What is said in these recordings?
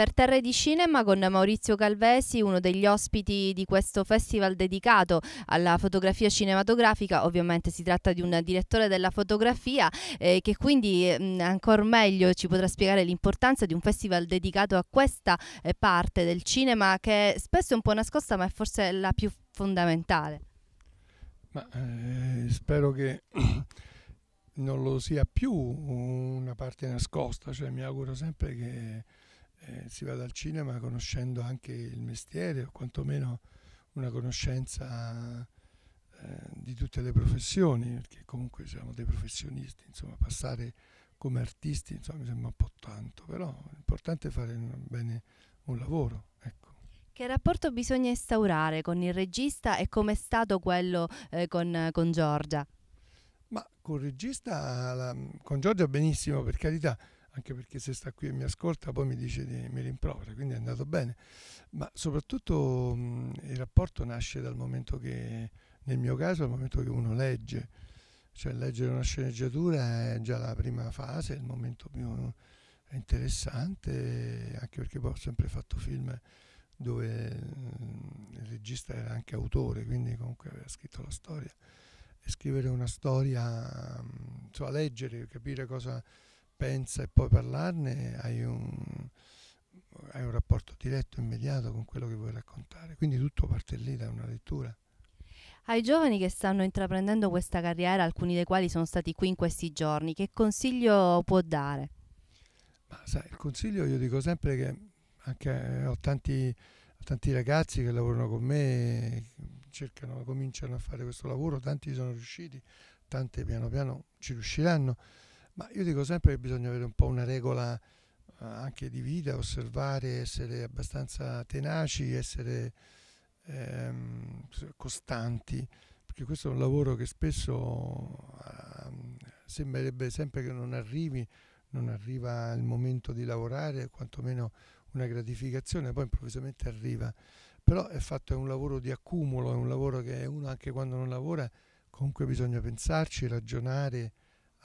Per Terre di Cinema con Maurizio Calvesi, uno degli ospiti di questo festival dedicato alla fotografia cinematografica, ovviamente si tratta di un direttore della fotografia eh, che quindi mh, mm, ancora meglio ci potrà spiegare l'importanza di un festival dedicato a questa eh, parte del cinema che spesso è un po' nascosta ma è forse la più fondamentale. Ma, eh, spero che non lo sia più una parte nascosta, cioè mi auguro sempre che eh, si va dal cinema conoscendo anche il mestiere o quantomeno una conoscenza eh, di tutte le professioni, perché comunque siamo dei professionisti, insomma passare come artisti insomma, mi sembra un po' tanto, però è importante fare bene un lavoro. Ecco. Che rapporto bisogna instaurare con il regista e come è stato quello eh, con, con, Giorgia? Ma con il regista, la, con Giorgia benissimo, per carità, anche perché se sta qui e mi ascolta poi mi dice di, mi rimprovera, quindi è andato bene. Ma soprattutto mh, il rapporto nasce dal momento che, nel mio caso, dal momento che uno legge, cioè leggere una sceneggiatura è già la prima fase, il momento più interessante, anche perché poi ho sempre fatto film dove il regista era anche autore, quindi comunque aveva scritto la storia. E scrivere una storia, insomma, leggere, capire cosa pensa e puoi parlarne, hai un, hai un rapporto diretto, immediato con quello che vuoi raccontare. Quindi tutto parte lì da una lettura. Ai giovani che stanno intraprendendo questa carriera, alcuni dei quali sono stati qui in questi giorni, che consiglio può dare? Ma, sai, il consiglio io dico sempre che anche eh, ho tanti, tanti, ragazzi che lavorano con me, cercano, cominciano a fare questo lavoro, tanti sono riusciti, tanti piano piano ci riusciranno. Ma io dico sempre che bisogna avere un po' una regola eh, anche di vita, osservare, essere abbastanza tenaci, essere ehm, costanti, perché questo è un lavoro che spesso eh, sembrerebbe sempre che non arrivi, non arriva il momento di lavorare, quantomeno una gratificazione, poi improvvisamente arriva. Però è fatto è un lavoro di accumulo, è un lavoro che uno anche quando non lavora comunque bisogna pensarci, ragionare,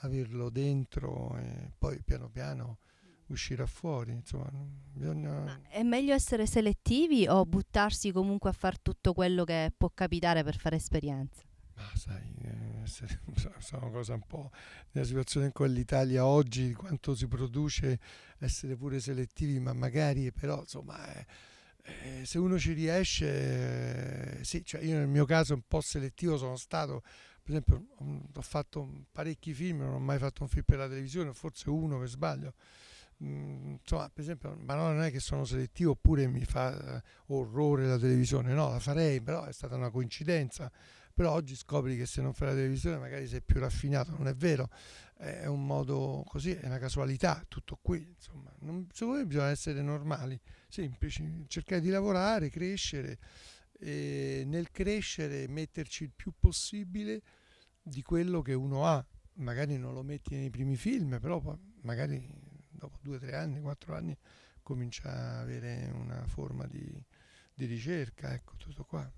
averlo dentro e poi piano piano uscirà fuori. Insomma, bisogna... è meglio essere selettivi o buttarsi comunque a fare tutto quello che può capitare per fare esperienza? Ma sai, eh, se, sono cosa un po' nella situazione in cui l'Italia oggi, quanto si produce, essere pure selettivi, ma magari però insomma... Eh, eh se uno ci riesce, eh, sì, cioè io nel mio caso un po' selettivo sono stato per esempio ho fatto parecchi film, non ho mai fatto un film per la televisione, forse uno per sbaglio. Mm, insomma, per esempio, ma non è che sono selettivo oppure mi fa eh, orrore la televisione, no, la farei, però è stata una coincidenza. Però oggi scopri che se non fai la televisione magari sei più raffinato, non è vero, è un modo così, è una casualità, tutto qui, insomma, non, secondo me bisogna essere normali, semplici, cercare di lavorare, crescere eh, nel crescere metterci il più possibile di quello che uno ha. Magari non lo metti nei primi film, però magari dopo due, tre anni, quattro anni comincia a avere una forma di, di ricerca, ecco tutto qua.